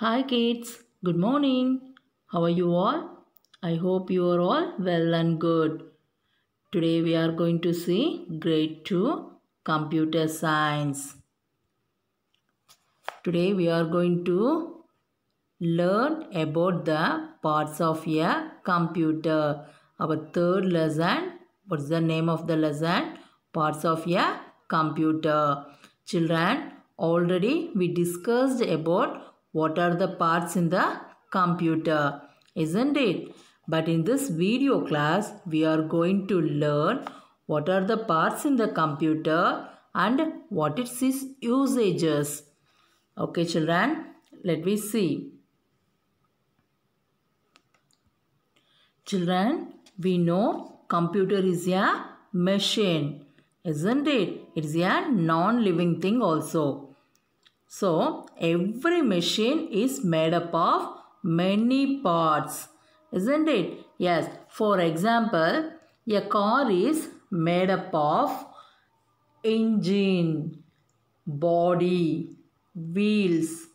Hi kids, good morning. How are you all? I hope you are all well and good. Today we are going to see grade 2 computer science. Today we are going to learn about the parts of a computer. Our third lesson, what's the name of the lesson? Parts of a computer. Children, already we discussed about what are the parts in the computer, isn't it? But in this video class, we are going to learn what are the parts in the computer and what its usages. Okay children, let me see. Children, we know computer is a machine, isn't it? It's a non-living thing also. So, every machine is made up of many parts. Isn't it? Yes. For example, a car is made up of engine, body, wheels,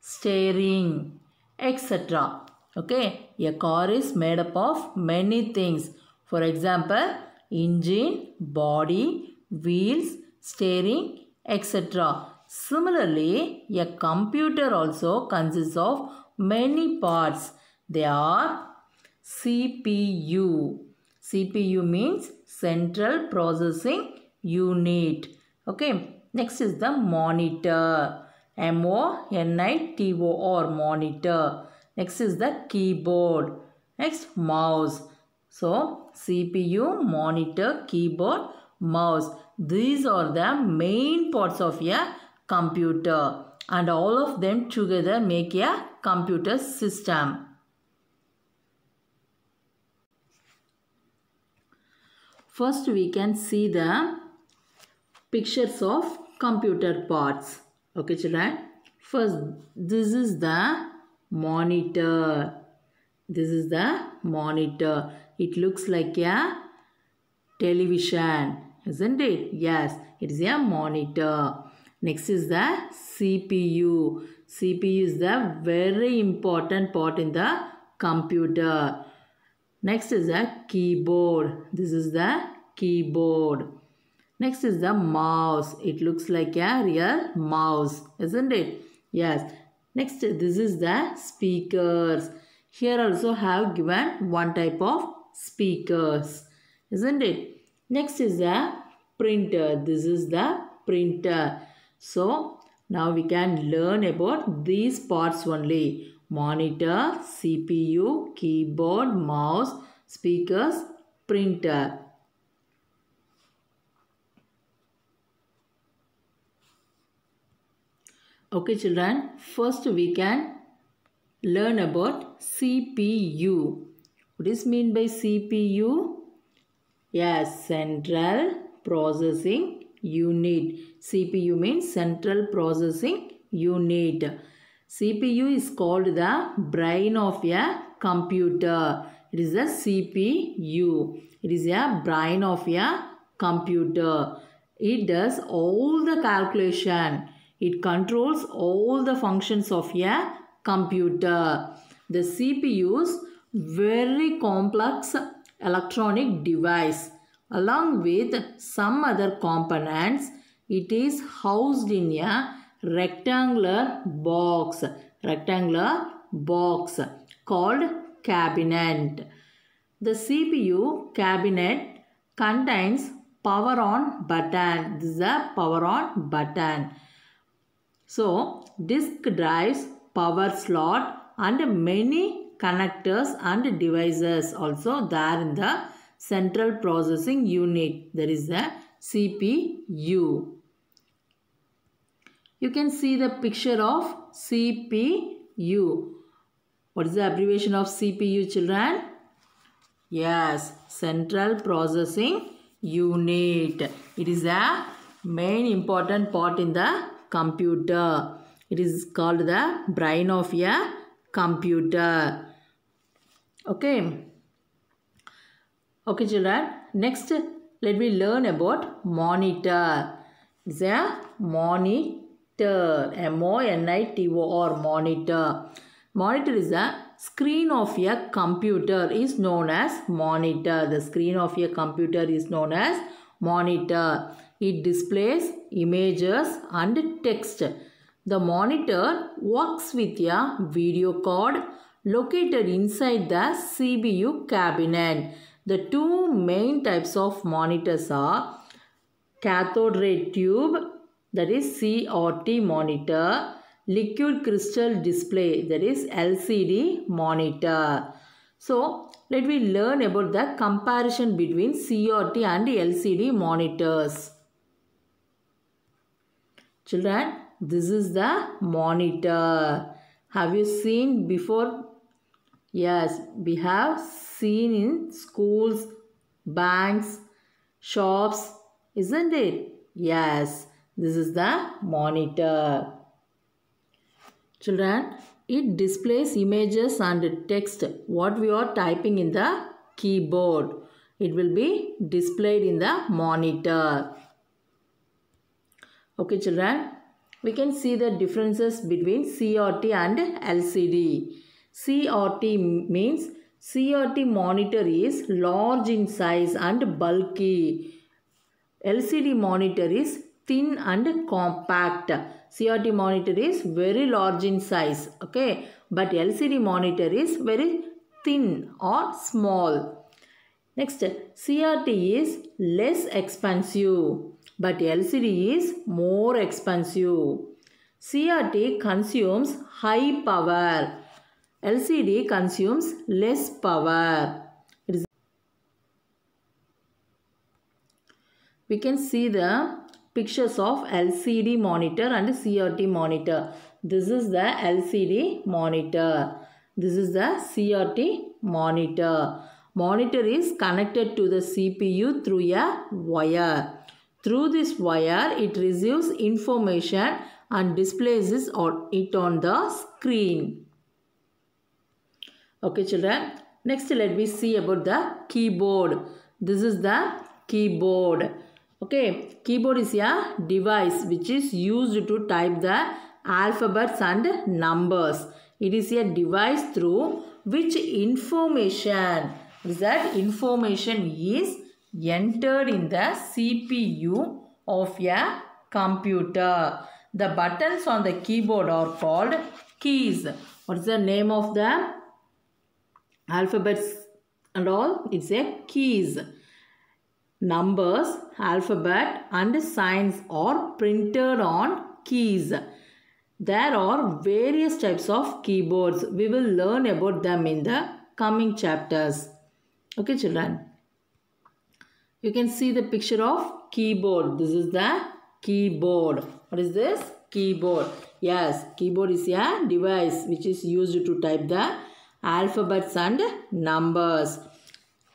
steering, etc. Okay. A car is made up of many things. For example, engine, body, wheels, steering, etc. Similarly, a computer also consists of many parts. They are CPU. CPU means Central Processing Unit. Okay. Next is the monitor. M-O-N-I-T-O-R. Monitor. Next is the keyboard. Next mouse. So CPU, monitor, keyboard, mouse. These are the main parts of a computer and all of them together make a computer system. First we can see the pictures of computer parts. Okay children. First this is the monitor. This is the monitor. It looks like a television isn't it? Yes it is a monitor. Next is the CPU. CPU is the very important part in the computer. Next is the keyboard. This is the keyboard. Next is the mouse. It looks like a real mouse, isn't it? Yes. Next, this is the speakers. Here also have given one type of speakers, isn't it? Next is the printer. This is the printer. So now we can learn about these parts only. Monitor, CPU, keyboard, mouse, speakers, printer. Okay children, first we can learn about CPU. What is mean by CPU? Yes, Central Processing unit. CPU means Central Processing Unit. CPU is called the brain of a computer. It is a CPU. It is a brain of a computer. It does all the calculation. It controls all the functions of a computer. The CPUs very complex electronic device along with some other components. It is housed in a rectangular box, rectangular box called cabinet. The CPU cabinet contains power on button. This is a power on button. So, disk drives, power slot and many connectors and devices also there in the Central Processing Unit that is the CPU. You can see the picture of CPU. What is the abbreviation of CPU children? Yes, Central Processing Unit. It is a main important part in the computer. It is called the brain of a computer. Okay. Okay children, next let me learn about monitor. Is a monitor, M-O-N-I-T-O or monitor. Monitor is a screen of a computer is known as monitor. The screen of a computer is known as monitor. It displays images and text. The monitor works with a video card located inside the CPU cabinet. The two main types of monitors are cathode ray tube that is CRT monitor, liquid crystal display that is LCD monitor. So let me learn about the comparison between CRT and LCD monitors. Children, this is the monitor. Have you seen before Yes, we have seen in schools, banks, shops, isn't it? Yes, this is the monitor. Children, it displays images and text what we are typing in the keyboard. It will be displayed in the monitor. Okay children, we can see the differences between CRT and LCD. CRT means CRT monitor is large in size and bulky. LCD monitor is thin and compact. CRT monitor is very large in size. Okay. But LCD monitor is very thin or small. Next, CRT is less expensive. But LCD is more expensive. CRT consumes high power LCD consumes less power. we can see the pictures of LCD monitor and CRT monitor. This is the LCD monitor. This is the CRT monitor. Monitor is connected to the CPU through a wire. Through this wire, it receives information and displays it on the screen. Okay children. Next let me see about the keyboard. This is the keyboard. Okay. Keyboard is a device which is used to type the alphabets and numbers. It is a device through which information that information is entered in the CPU of a computer. The buttons on the keyboard are called keys. What is the name of the alphabets and all it's a keys numbers alphabet and signs are printed on keys there are various types of keyboards we will learn about them in the coming chapters okay children you can see the picture of keyboard this is the keyboard what is this keyboard yes keyboard is a device which is used to type the alphabets and numbers.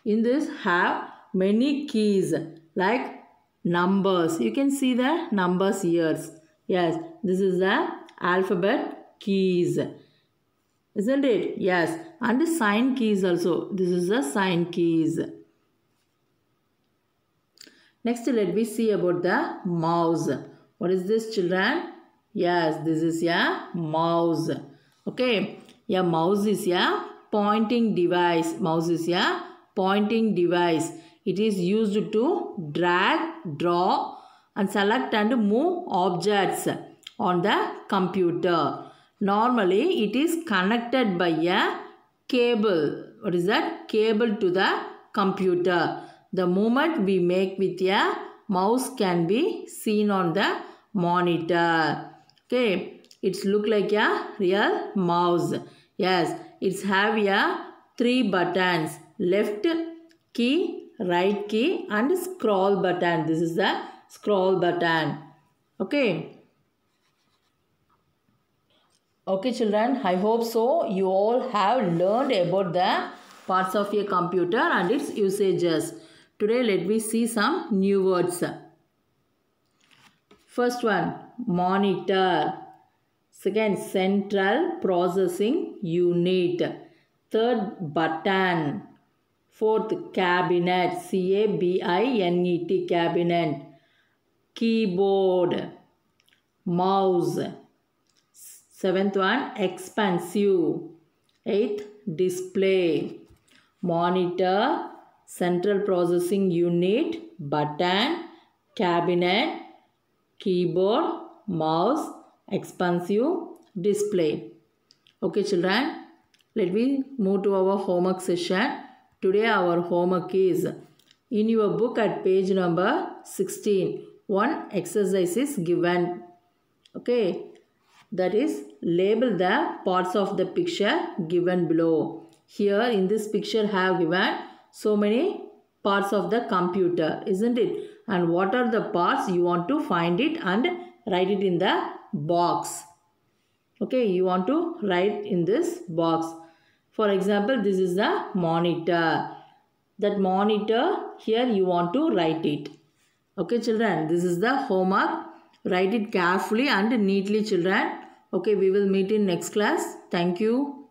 In this have many keys like numbers. You can see the numbers here. Yes, this is the alphabet keys. Isn't it? Yes. And the sign keys also. This is the sign keys. Next, let me see about the mouse. What is this children? Yes, this is a mouse. Okay. A mouse is a pointing device. Mouse is a pointing device. It is used to drag, draw and select and move objects on the computer. Normally it is connected by a cable. What is that? Cable to the computer. The movement we make with a mouse can be seen on the monitor. Okay. It's look like a real mouse. Yes, it's have a three buttons. Left key, right key and scroll button. This is the scroll button. Okay. Okay children, I hope so you all have learned about the parts of a computer and its usages. Today let me see some new words. First one, monitor. Second, central processing unit. Third, button. Fourth, cabinet. C-A-B-I-N-E-T, cabinet. Keyboard. Mouse. Seventh one, expansive. Eighth, display. Monitor, central processing unit, button, cabinet, keyboard, mouse, expansive display. Okay children, let me move to our homework session. Today our homework is in your book at page number 16. One exercise is given. Okay, that is label the parts of the picture given below. Here in this picture have given so many parts of the computer isn't it and what are the parts you want to find it and write it in the box okay you want to write in this box for example this is the monitor that monitor here you want to write it okay children this is the homework write it carefully and neatly children okay we will meet in next class thank you